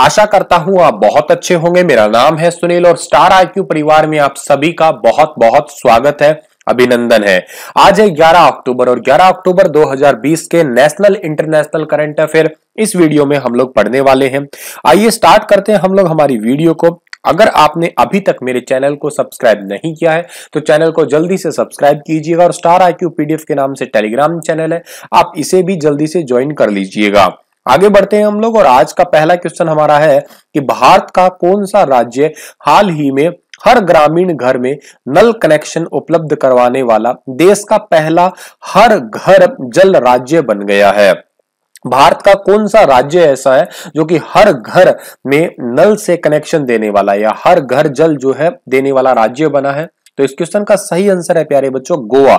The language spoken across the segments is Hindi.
आशा करता हूं आप बहुत अच्छे होंगे मेरा नाम है सुनील और स्टार आई परिवार में आप सभी का बहुत बहुत स्वागत है अभिनंदन है आज है 11 अक्टूबर और 11 अक्टूबर 2020 के नेशनल इंटरनेशनल करंट अफेयर इस वीडियो में हम लोग पढ़ने वाले हैं आइए स्टार्ट करते हैं हम लोग हमारी वीडियो को अगर आपने अभी तक मेरे चैनल को सब्सक्राइब नहीं किया है तो चैनल को जल्दी से सब्सक्राइब कीजिएगा और स्टार आई पीडीएफ के नाम से टेलीग्राम चैनल है आप इसे भी जल्दी से ज्वाइन कर लीजिएगा आगे बढ़ते हैं हम लोग और आज का पहला क्वेश्चन हमारा है कि भारत का कौन सा राज्य हाल ही में हर ग्रामीण घर में नल कनेक्शन उपलब्ध करवाने वाला देश का पहला हर घर जल राज्य बन गया है भारत का कौन सा राज्य ऐसा है जो कि हर घर में नल से कनेक्शन देने वाला या हर घर जल जो है देने वाला राज्य बना है तो इस क्वेश्चन का सही आंसर है प्यारे बच्चों गोवा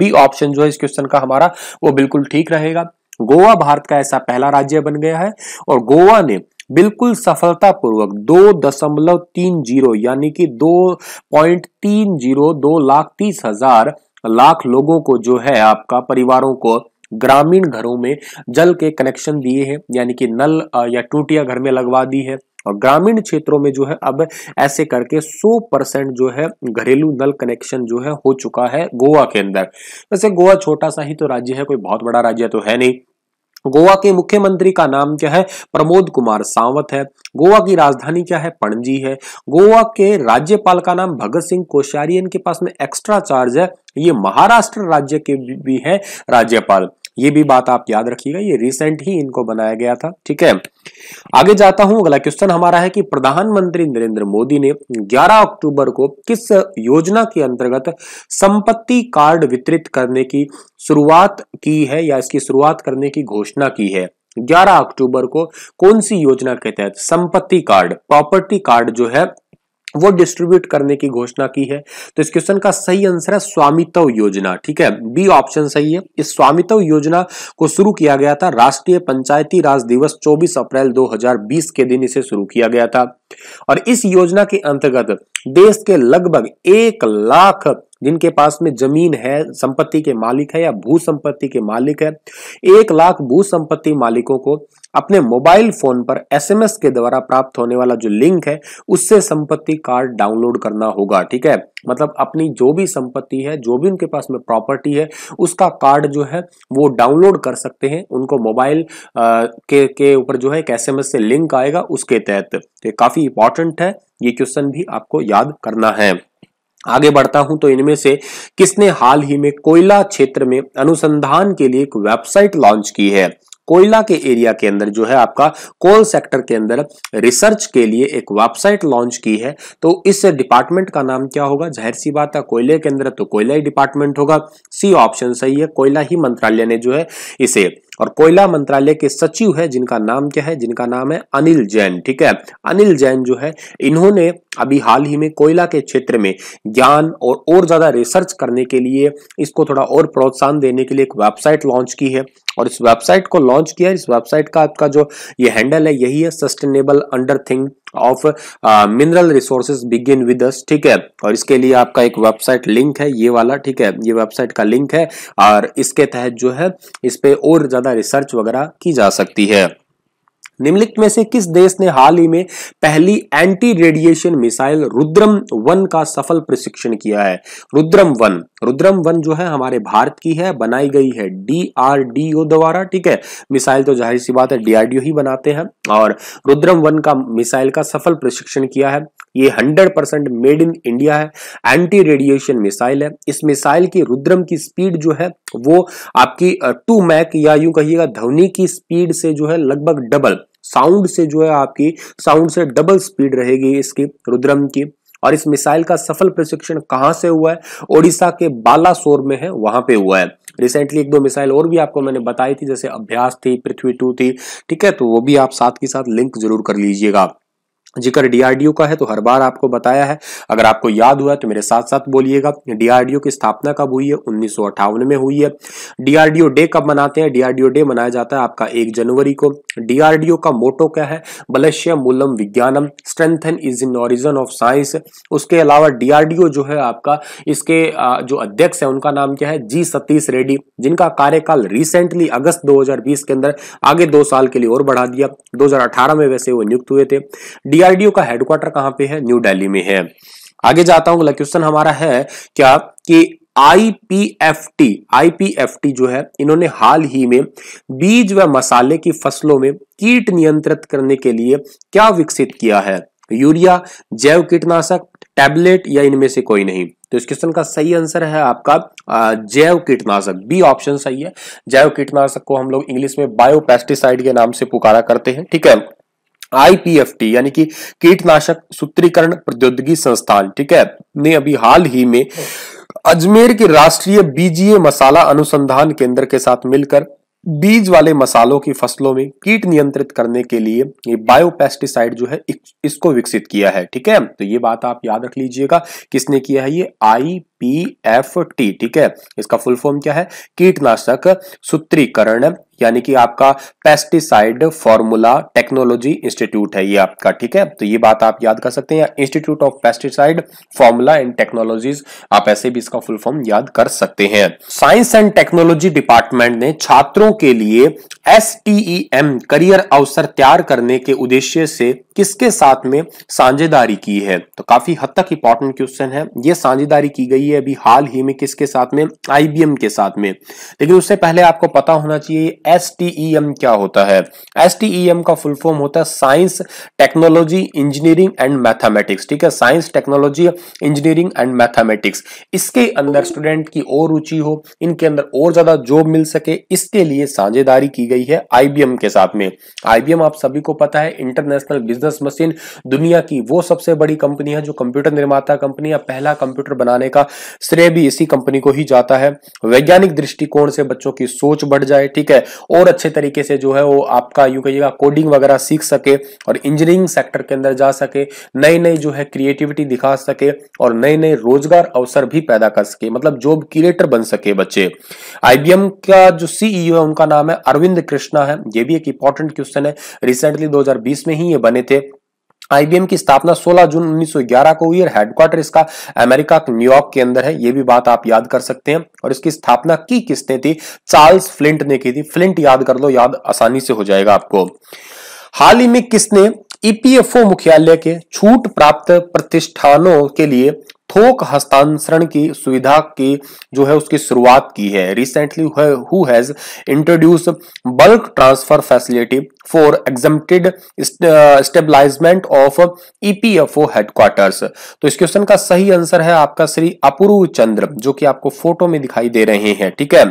बी ऑप्शन जो है इस क्वेश्चन का हमारा वो बिल्कुल ठीक रहेगा गोवा भारत का ऐसा पहला राज्य बन गया है और गोवा ने बिल्कुल सफलतापूर्वक दो दशमलव तीन जीरो यानी कि दो पॉइंट तीन जीरो दो लाख तीस हजार लाख लोगों को जो है आपका परिवारों को ग्रामीण घरों में जल के कनेक्शन दिए हैं यानी कि नल या टूटिया घर में लगवा दी है और ग्रामीण क्षेत्रों में जो है अब ऐसे करके 100 परसेंट जो है घरेलू नल कनेक्शन जो है हो चुका है गोवा के अंदर वैसे गोवा छोटा सा ही तो राज्य है कोई बहुत बड़ा राज्य तो है नहीं गोवा के मुख्यमंत्री का नाम क्या है प्रमोद कुमार सावंत है गोवा की राजधानी क्या है पणजी है गोवा के राज्यपाल का नाम भगत सिंह कोश्यारी इनके पास में एक्स्ट्रा चार्ज है ये महाराष्ट्र राज्य के भी है राज्यपाल ये भी बात आप याद रखिएगा ये रिसेंट ही इनको बनाया गया था ठीक है आगे जाता हूं अगला क्वेश्चन हमारा है कि प्रधानमंत्री नरेंद्र मोदी ने 11 अक्टूबर को किस योजना के अंतर्गत संपत्ति कार्ड वितरित करने की शुरुआत की है या इसकी शुरुआत करने की घोषणा की है 11 अक्टूबर को कौन सी योजना के तहत संपत्ति कार्ड प्रॉपर्टी कार्ड जो है वो डिस्ट्रीब्यूट करने की घोषणा की है तो इस क्वेश्चन का सही आंसर है स्वामित्व योजना ठीक है बी ऑप्शन सही है इस स्वामित्व योजना को शुरू किया गया था राष्ट्रीय पंचायती राज दिवस 24 अप्रैल 2020 के दिन इसे शुरू किया गया था और इस योजना के अंतर्गत देश के लगभग एक लाख जिनके पास में जमीन है संपत्ति के मालिक है या भू संपत्ति के मालिक है एक लाख भू संपत्ति मालिकों को अपने मोबाइल फोन पर एसएमएस के द्वारा प्राप्त होने वाला जो लिंक है उससे संपत्ति कार्ड डाउनलोड करना होगा ठीक है मतलब अपनी जो भी संपत्ति है जो भी उनके पास में प्रॉपर्टी है उसका कार्ड जो है वो डाउनलोड कर सकते हैं उनको मोबाइल के के ऊपर जो है एक एसएमएस से लिंक आएगा उसके तहत ये काफी इंपॉर्टेंट है ये क्वेश्चन भी आपको याद करना है आगे बढ़ता हूं तो इनमें से किसने हाल ही में कोयला क्षेत्र में अनुसंधान के लिए एक वेबसाइट लॉन्च की है कोयला के एरिया के अंदर जो है आपका कोल सेक्टर के अंदर रिसर्च के लिए एक वेबसाइट लॉन्च की है तो इस डिपार्टमेंट का नाम क्या होगा जाहिर सी बात है कोयले के अंदर तो कोयला ही डिपार्टमेंट होगा सी ऑप्शन सही है कोयला ही मंत्रालय ने जो है इसे और कोयला मंत्रालय के सचिव है जिनका नाम क्या है जिनका नाम है अनिल जैन ठीक है अनिल जैन जो है इन्होंने अभी हाल ही में कोयला के क्षेत्र में ज्ञान और और ज्यादा रिसर्च करने के लिए इसको थोड़ा और प्रोत्साहन देने के लिए एक वेबसाइट लॉन्च की है और इस वेबसाइट को लॉन्च किया इस वेबसाइट का आपका जो ये हैंडल है यही है sustainable undertaking of mineral resources begin with us ठीक है और इसके लिए आपका एक वेबसाइट लिंक है ये वाला ठीक है ये वेबसाइट का लिंक है और इसके तहत जो है इस पे और ज्यादा ज़्यादा रिसर्च वगैरह की जा सकती है निम्नलिखित में से किस देश ने हाल ही में पहली anti radiation missile Rudram one का सफल प्रशिक्षण किया है रुद्रम वन रुद्रम वन जो है हमारे भारत की है बनाई गई है डीआरडीओ द्वारा ठीक है मिसाइल तो जाहिर सी बात है डीआरडीओ ही बनाते हैं और रुद्रम वन का मिसाइल का सफल प्रशिक्षण किया है ये 100 परसेंट मेड इन इंडिया है एंटी रेडिएशन मिसाइल है इस मिसाइल की रुद्रम की स्पीड जो है वो आपकी टू मैक या यूं कहिएगा ध्वनि की स्पीड से जो है लगभग डबल साउंड से जो है आपकी साउंड से डबल स्पीड रहेगी इसकी रुद्रम की और इस मिसाइल का सफल प्रशिक्षण कहां से हुआ है ओडिशा के बालासोर में है वहां पे हुआ है रिसेंटली एक दो मिसाइल और भी आपको मैंने बताई थी जैसे अभ्यास थी पृथ्वी टू थी ठीक है तो वो भी आप साथ के साथ लिंक जरूर कर लीजिएगा जिक्र डीआरडीओ का है तो हर बार आपको बताया है अगर आपको याद हुआ तो मेरे साथ साथ बोलिएगा डीआरडीओ की स्थापना कब हुई है उन्नीस में हुई है डीआरडीओ डे कब मनाते हैं डीआरडीओ डे मनाया जाता है आपका एक जनवरी को डीआरडीओ का मोटो क्या है बलश्य मूलम विज्ञानम strengthen is in origin of science उसके अलावा डीआरडीओ जो है आपका इसके जो अध्यक्ष है उनका नाम क्या है जी सतीश रेड्डी जिनका कार्यकाल रिसेंटली अगस्त दो के अंदर आगे दो साल के लिए और बढ़ा दिया दो में वैसे वो नियुक्त हुए थे डी डीआरडीओ का हेडक्वार्टर कहां पे है न्यू दिल्ली में है आगे जाता हूं अगला क्वेश्चन हमारा है क्या कि आईपीएफटी आईपीएफटी जो है इन्होंने हाल ही में बीज व मसाले की फसलों में कीट नियंत्रित करने के लिए क्या विकसित किया है यूरिया जैव कीटनाशक टैबलेट या इनमें से कोई नहीं तो इस क्वेश्चन का सही आंसर है आपका जैव कीटनाशक बी ऑप्शन सही है जैव कीटनाशक को हम लोग इंग्लिश में बायोपेस्टिसाइड के नाम से पुकारा करते हैं ठीक है आईपीएफटी यानी कि कीटनाशक सूत्रीकरण प्रौद्योगिकी संस्थान ठीक है ने अभी हाल ही में अजमेर के राष्ट्रीय बीजीए मसाला अनुसंधान केंद्र के साथ मिलकर बीज वाले मसालों की फसलों में कीट नियंत्रित करने के लिए ये बायोपेस्टिसाइड जो है इसको विकसित किया है ठीक है तो ये बात आप याद रख लीजिएगा किसने किया है ये आई पी एफ टी ठीक है इसका फुल फॉर्म क्या है कीटनाशक सूत्रीकरण यानी कि आपका पेस्टिसाइड फॉर्मूला टेक्नोलॉजी इंस्टीट्यूट है ये आपका ठीक है तो ये बात आप याद कर सकते हैं institute of pesticide formula and technologies आप ऐसे भी इसका फुल फॉर्म याद कर सकते हैं साइंस एंड टेक्नोलॉजी डिपार्टमेंट ने छात्रों के लिए एस करियर e अवसर तैयार करने के उद्देश्य से किसके साथ में साझेदारी की है तो काफी हद तक इंपॉर्टेंट क्वेश्चन है ये साझेदारी की गई है अभी हाल ही में किसके साथ में आईबीएम के साथ में लेकिन उससे पहले आपको पता होना चाहिए एस e क्या होता है एस e का फुल फॉर्म होता है science technology engineering and mathematics ठीक है science technology engineering and mathematics इसके अंदर स्टूडेंट की और रुचि हो इनके अंदर और ज्यादा जॉब मिल सके इसके लिए साझेदारी की गई है आईबीएम के साथ में आईबीएम आप सभी को पता है इंटरनेशनल बिजनेस बिजनेस मशीन दुनिया की वो सबसे बड़ी कंपनी है जो कंप्यूटर निर्माता कंपनी या पहला कंप्यूटर बनाने का श्रेय भी इसी कंपनी को ही जाता है वैज्ञानिक दृष्टिकोण से बच्चों की सोच बढ़ जाए ठीक है और अच्छे तरीके से जो है वो आपका यू कहिएगा कोडिंग वगैरह सीख सके और इंजीनियरिंग सेक्टर के अंदर जा सके नई नई जो है क्रिएटिविटी दिखा सके और नए नए रोजगार अवसर भी पैदा कर सके मतलब जॉब क्रिएटर बन सके बच्चे आईबीएम का जो सीईओ e है उनका नाम है अरविंद कृष्णा है ये भी एक इंपॉर्टेंट क्वेश्चन है रिसेंटली 2020 में ही ये बने थे आईबीएम की स्थापना 16 जून 1911 को हुई और हेडक्वार्टर इसका अमेरिका न्यूयॉर्क के अंदर है ये भी बात आप याद कर सकते हैं और इसकी स्थापना की किसने थी चार्ल्स फ्लिंट ने की थी फ्लिंट याद कर लो याद आसानी से हो जाएगा आपको हाल ही में किसने ईपीएफओ मुख्यालय के छूट प्राप्त प्रतिष्ठानों के लिए थोक हस्तांतरण की सुविधा की जो है उसकी शुरुआत की है recently who has introduced bulk transfer facility for exempted establishment of EPFO headquarters तो इस क्वेश्चन का सही आंसर है आपका श्री अपूर्व चंद्र जो कि आपको फोटो में दिखाई दे रहे हैं ठीक है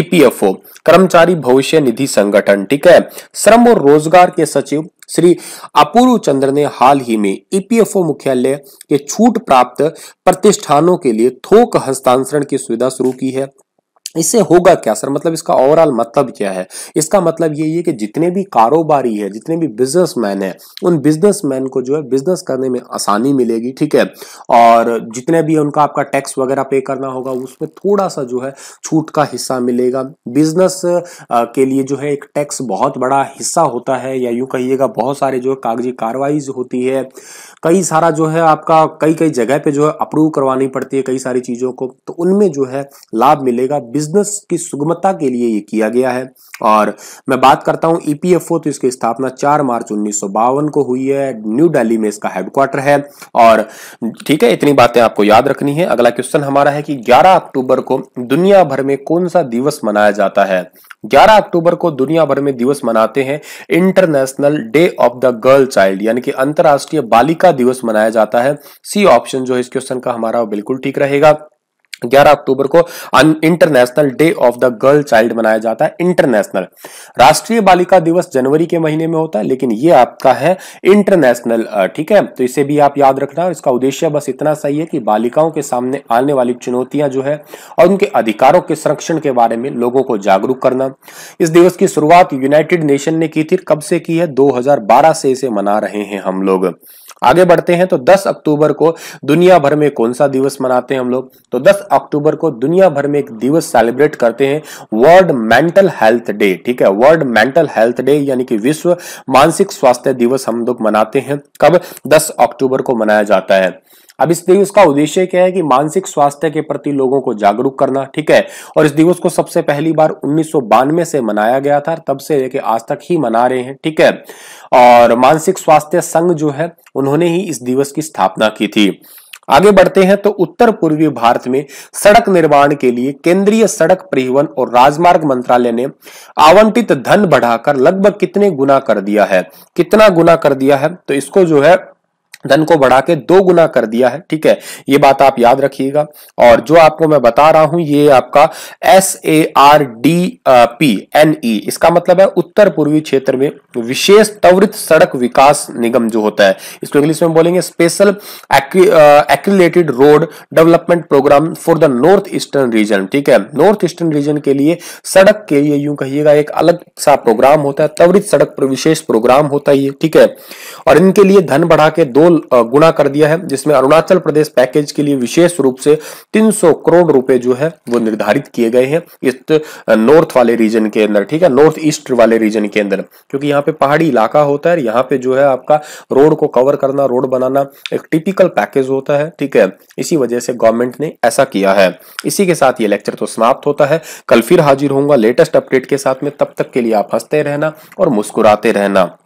ईपीएफओ e कर्मचारी भविष्य निधि संगठन ठीक है श्रम और रोजगार के सचिव श्री अपूर्व चंद्र ने हाल ही में ईपीएफओ e मुख्यालय के छूट प्राप्त प्रतिष्ठानों के लिए थोक हस्तांतरण की सुविधा शुरू की है इससे होगा क्या सर मतलब इसका ओवरऑल मतलब क्या है इसका मतलब यही है कि जितने भी कारोबारी है जितने भी बिजनेसमैन है उन बिजनेसमैन को जो है बिजनेस करने में आसानी मिलेगी ठीक है और जितने भी उनका आपका टैक्स वगैरह पे करना होगा उसमें थोड़ा सा जो है छूट का हिस्सा मिलेगा बिजनेस के लिए जो है एक टैक्स बहुत बड़ा हिस्सा होता है या यूँ कहिएगा बहुत सारे जो है कागजी कार्रवाई होती है कई सारा जो है आपका कई कई जगह पे जो है अप्रूव करवानी पड़ती है कई सारी चीज़ों को तो उनमें जो है लाभ मिलेगा बिजनेस की सुगमता के लिए ये किया गया है और मैं बात करता हूं ईपीएफओ e तो इसकी स्थापना 4 मार्च उन्नीस को हुई है न्यू दिल्ली में इसका हेडक्वार्टर है और ठीक है इतनी बातें आपको याद रखनी है अगला क्वेश्चन हमारा है कि 11 अक्टूबर को दुनिया भर में कौन सा दिवस मनाया जाता है 11 अक्टूबर को दुनिया भर में दिवस मनाते हैं International Day of the Girl Child यानी कि अंतर्राष्ट्रीय बालिका दिवस मनाया जाता है सी ऑप्शन जो है इस क्वेश्चन का हमारा बिल्कुल ठीक रहेगा 11 अक्टूबर को International Day of the Girl Child मनाया जाता है इंटरनेशनल राष्ट्रीय बालिका दिवस जनवरी के महीने में होता है लेकिन ये आपका है इंटरनेशनल ठीक है तो इसे भी आप याद रखना इसका उद्देश्य बस इतना सही है कि बालिकाओं के सामने आने वाली चुनौतियां जो है और उनके अधिकारों के संरक्षण के बारे में लोगों को जागरूक करना इस दिवस की शुरुआत यूनाइटेड नेशन ने की थी कब से की है दो से इसे मना रहे हैं हम लोग आगे बढ़ते हैं तो 10 अक्टूबर को दुनिया भर में कौन सा दिवस मनाते हैं हम लोग तो 10 अक्टूबर को दुनिया भर में एक दिवस सेलिब्रेट करते हैं वर्ल्ड मेंटल हेल्थ डे ठीक है वर्ल्ड मेंटल हेल्थ डे यानी कि विश्व मानसिक स्वास्थ्य दिवस हम लोग मनाते हैं कब 10 अक्टूबर को मनाया जाता है अब इस दिवस का उद्देश्य क्या है कि मानसिक स्वास्थ्य के प्रति लोगों को जागरूक करना ठीक है और इस दिवस को सबसे पहली बार उन्नीस से मनाया गया था तब से लेके आज तक ही मना रहे हैं ठीक है और मानसिक स्वास्थ्य संघ जो है उन्होंने ही इस दिवस की स्थापना की थी आगे बढ़ते हैं तो उत्तर पूर्वी भारत में सड़क निर्माण के लिए केंद्रीय सड़क परिवहन और राजमार्ग मंत्रालय ने आवंटित धन बढ़ाकर लगभग कितने गुना कर दिया है कितना गुना कर दिया है तो इसको जो है धन को बढ़ा के दो गुना कर दिया है ठीक है ये बात आप याद रखिएगा और जो आपको मैं बता रहा हूं ये आपका S A R D P N E इसका मतलब है उत्तर पूर्वी क्षेत्र में विशेष त्वरित सड़क विकास निगम जो होता है इसको इंग्लिश में बोलेंगे special accelerated road development programme for the north eastern region ठीक है नॉर्थ ईस्टर्न रीजन के लिए सड़क के लिए यूं कहिएगा एक अलग सा प्रोग्राम होता है त्वरित सड़क विशेष प्रोग्राम होता है ठीक है और इनके लिए धन बढ़ा के दो गुणा कर दिया है जिसमें अरुणाचल प्रदेश पैकेज के लिए विशेष रूप से 300 करोड़ रुपए जो है वो निर्धारित किए गए हैं इस नॉर्थ वाले रीजन के अंदर ठीक है नॉर्थ ईस्ट वाले रीजन के अंदर क्योंकि यहाँ पे पहाड़ी इलाका होता है यहाँ पे जो है आपका रोड को कवर करना रोड बनाना एक टिपिकल पैकेज होता है ठीक है इसी वजह से गवर्नमेंट ने ऐसा किया है इसी के साथ ये लेक्चर तो समाप्त होता है कल फिर हाजिर होऊंगा लेटेस्ट अपडेट के साथ में तब तक के लिए आप हंसते रहना और मुस्कुराते रहना